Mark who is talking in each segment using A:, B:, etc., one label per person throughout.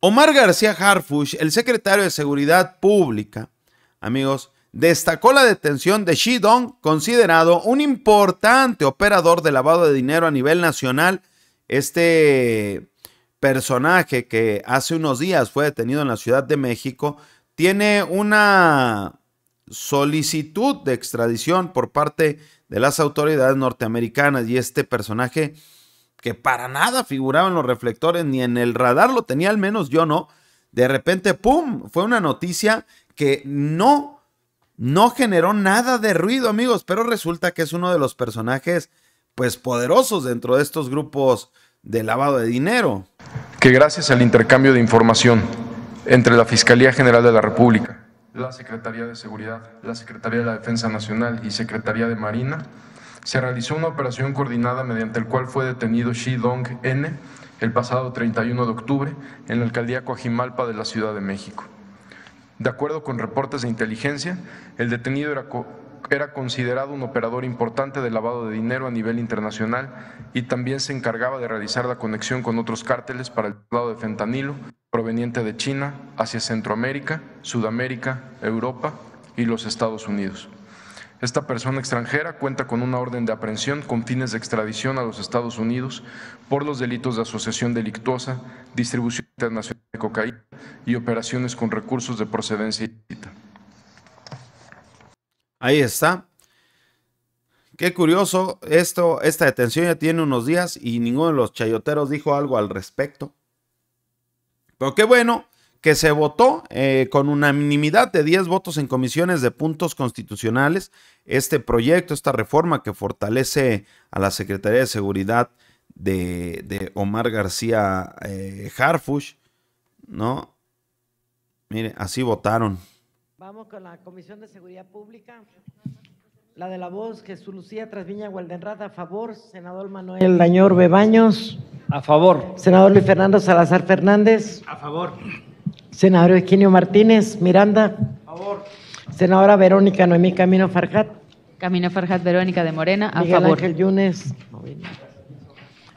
A: Omar García Harfush, el secretario de Seguridad Pública, amigos, destacó la detención de Dong, considerado un importante operador de lavado de dinero a nivel nacional. Este personaje que hace unos días fue detenido en la Ciudad de México tiene una solicitud de extradición por parte de las autoridades norteamericanas y este personaje que para nada figuraban los reflectores ni en el radar lo tenía, al menos yo no. De repente, ¡pum! Fue una noticia que no, no generó nada de ruido, amigos, pero resulta que es uno de los personajes, pues, poderosos dentro de estos grupos de lavado de dinero.
B: Que gracias al intercambio de información entre la Fiscalía General de la República, la Secretaría de Seguridad, la Secretaría de la Defensa Nacional y Secretaría de Marina, se realizó una operación coordinada mediante el cual fue detenido Xi Dong N el pasado 31 de octubre en la alcaldía Coajimalpa de la Ciudad de México. De acuerdo con reportes de inteligencia, el detenido era, era considerado un operador importante de lavado de dinero a nivel internacional y también se encargaba de realizar la conexión con otros cárteles para el traslado de fentanilo proveniente de China hacia Centroamérica, Sudamérica, Europa y los Estados Unidos. Esta persona extranjera cuenta con una orden de aprehensión con fines de extradición a los Estados Unidos por los delitos de asociación delictuosa, distribución internacional de cocaína y operaciones con recursos de procedencia ilícita. Ahí está. Qué curioso,
A: esto, esta detención ya tiene unos días y ninguno de los chayoteros dijo algo al respecto. Pero qué bueno que se votó eh, con unanimidad de 10 votos en comisiones de puntos constitucionales este proyecto, esta reforma que fortalece a la Secretaría de Seguridad de, Omar García eh, Harfush, ¿no? Mire, así votaron.
C: Vamos con la Comisión de Seguridad Pública. La de la voz, Jesús Lucía Trasviña Gualdenrat, a favor. Senador Manuel Dañor Bebaños. A favor. Senador Luis Fernando Salazar Fernández. A favor. Senador Eugenio Martínez Miranda. A favor. Senadora Verónica Noemí Camino Farjat.
A: Camino Farjat Verónica de Morena. A Miguel
C: favor. Ángel Yunes.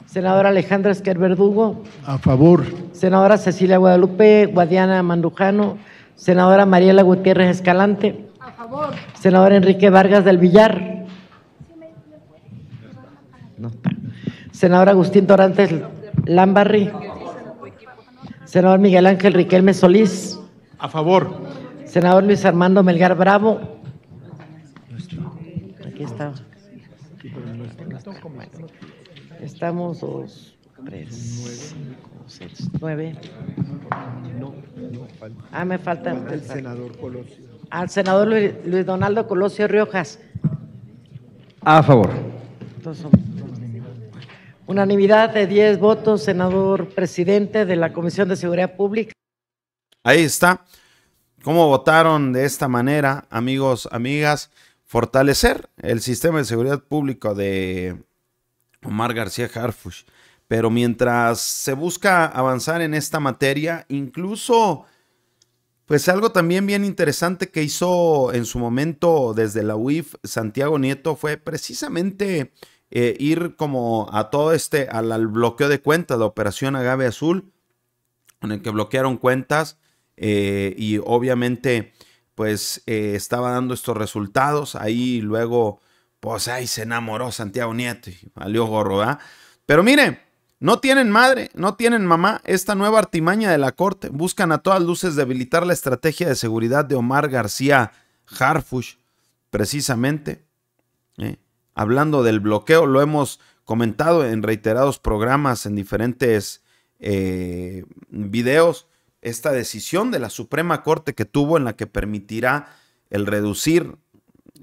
C: Senadora Alejandra Esquer Verdugo. A favor. Senadora Cecilia Guadalupe Guadiana Mandujano. Senadora Mariela Gutiérrez Escalante. A favor. Senador Enrique Vargas del Villar. No está. Senadora Agustín Dorantes Lambarri. Senador Miguel Ángel Riquelme Solís. A favor. Senador Luis Armando Melgar Bravo. Aquí está. Estamos dos, tres, seis, nueve. Ah, me falta. El senador Colosio. Al senador Luis Donaldo Colosio Riojas. A favor. Unanimidad de 10 votos, senador presidente de la Comisión de Seguridad Pública.
A: Ahí está. ¿Cómo votaron de esta manera, amigos, amigas? Fortalecer el sistema de seguridad pública de Omar García Harfush. Pero mientras se busca avanzar en esta materia, incluso, pues algo también bien interesante que hizo en su momento desde la UIF Santiago Nieto fue precisamente eh, ir como a todo este, al, bloqueo de cuentas, de operación Agave Azul, en el que bloquearon cuentas eh, y obviamente pues eh, estaba dando estos resultados. Ahí luego, pues ahí se enamoró Santiago Nieto y valió gorro, Pero mire, no tienen madre, no tienen mamá. Esta nueva artimaña de la corte buscan a todas luces debilitar la estrategia de seguridad de Omar García Harfush, precisamente hablando del bloqueo, lo hemos comentado en reiterados programas, en diferentes eh, videos, esta decisión de la Suprema Corte que tuvo en la que permitirá el reducir,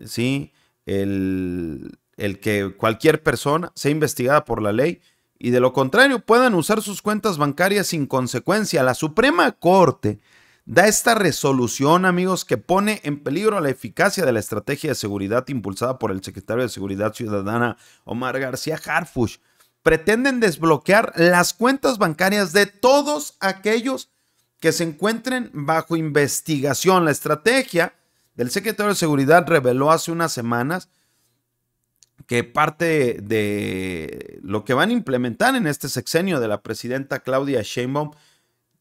A: ¿sí? El, el que cualquier persona sea investigada por la ley y de lo contrario puedan usar sus cuentas bancarias sin consecuencia. La Suprema Corte da esta resolución, amigos, que pone en peligro la eficacia de la estrategia de seguridad impulsada por el secretario de Seguridad Ciudadana Omar García Harfush. Pretenden desbloquear las cuentas bancarias de todos aquellos que se encuentren bajo investigación. La estrategia del secretario de Seguridad reveló hace unas semanas que parte de lo que van a implementar en este sexenio de la presidenta Claudia Sheinbaum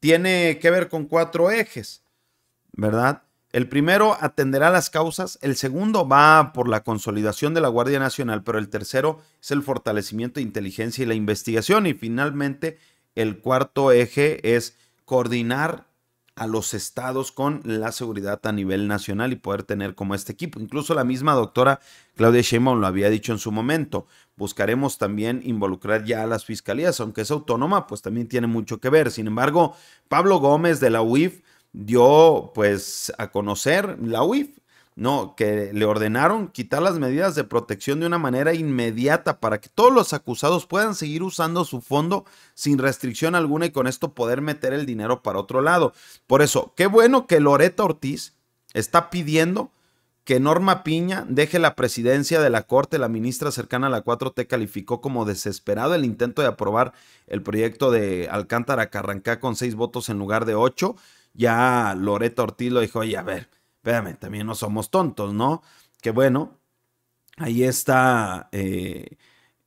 A: tiene que ver con cuatro ejes, ¿verdad? El primero atenderá las causas, el segundo va por la consolidación de la Guardia Nacional, pero el tercero es el fortalecimiento de inteligencia y la investigación y finalmente el cuarto eje es coordinar a los estados con la seguridad a nivel nacional y poder tener como este equipo. Incluso la misma doctora Claudia Sheinbaum lo había dicho en su momento. Buscaremos también involucrar ya a las fiscalías, aunque es autónoma, pues también tiene mucho que ver. Sin embargo, Pablo Gómez de la UIF dio pues a conocer la UIF no, que le ordenaron quitar las medidas de protección de una manera inmediata para que todos los acusados puedan seguir usando su fondo sin restricción alguna y con esto poder meter el dinero para otro lado. Por eso, qué bueno que Loreta Ortiz está pidiendo que Norma Piña deje la presidencia de la Corte. La ministra cercana a la 4T calificó como desesperado el intento de aprobar el proyecto de Alcántara Carrancá con seis votos en lugar de ocho. Ya Loreta Ortiz lo dijo, oye, a ver espérame, también no somos tontos, ¿no? Que bueno, ahí está eh,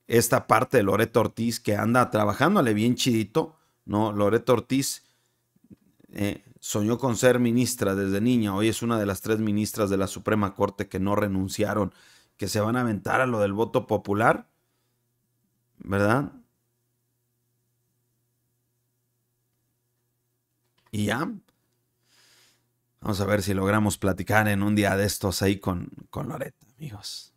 A: esta parte de Loreto Ortiz que anda trabajándole bien chidito, ¿no? Loreto Ortiz eh, soñó con ser ministra desde niña, hoy es una de las tres ministras de la Suprema Corte que no renunciaron, que se van a aventar a lo del voto popular, ¿verdad? Y ya, Vamos a ver si logramos platicar en un día de estos ahí con, con
B: Loreta, amigos.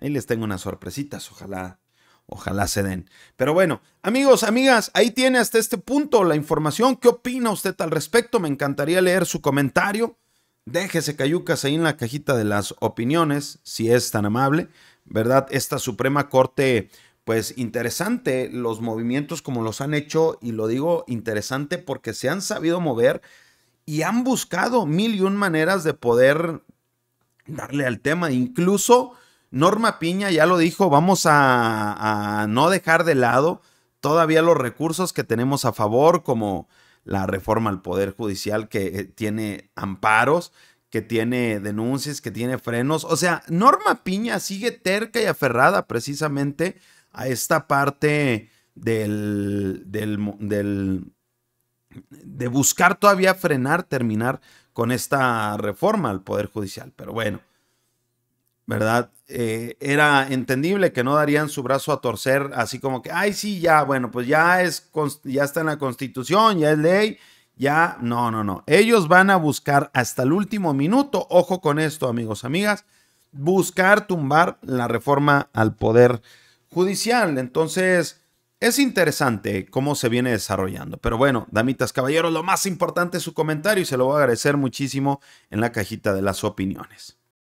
A: Ahí les tengo unas sorpresitas, ojalá, ojalá se den. Pero bueno, amigos, amigas, ahí tiene hasta este punto la información. ¿Qué opina usted al respecto? Me encantaría leer su comentario. Déjese cayucas ahí en la cajita de las opiniones, si es tan amable, ¿verdad? Esta Suprema Corte, pues interesante los movimientos como los han hecho, y lo digo interesante porque se han sabido mover y han buscado mil y un maneras de poder darle al tema. Incluso Norma Piña ya lo dijo, vamos a, no dejar de lado todavía los recursos que tenemos a favor, como la reforma al Poder Judicial que eh, tiene amparos, que tiene denuncias, que tiene frenos. O sea, Norma Piña sigue terca y aferrada precisamente a esta parte del, del de buscar todavía frenar, terminar con esta reforma al Poder Judicial. Pero bueno, ¿verdad? Eh, era entendible que no darían su brazo a torcer, así como que, ay, sí, ya, bueno, pues ya, es, ya está en la Constitución, ya es ley, ya, no, no, no. Ellos van a buscar hasta el último minuto, ojo con esto, amigos, amigas, buscar tumbar la reforma al Poder Judicial. Entonces, es interesante cómo se viene desarrollando, pero bueno, damitas, caballeros, lo más importante es su comentario y se lo voy a agradecer muchísimo en la cajita de las opiniones.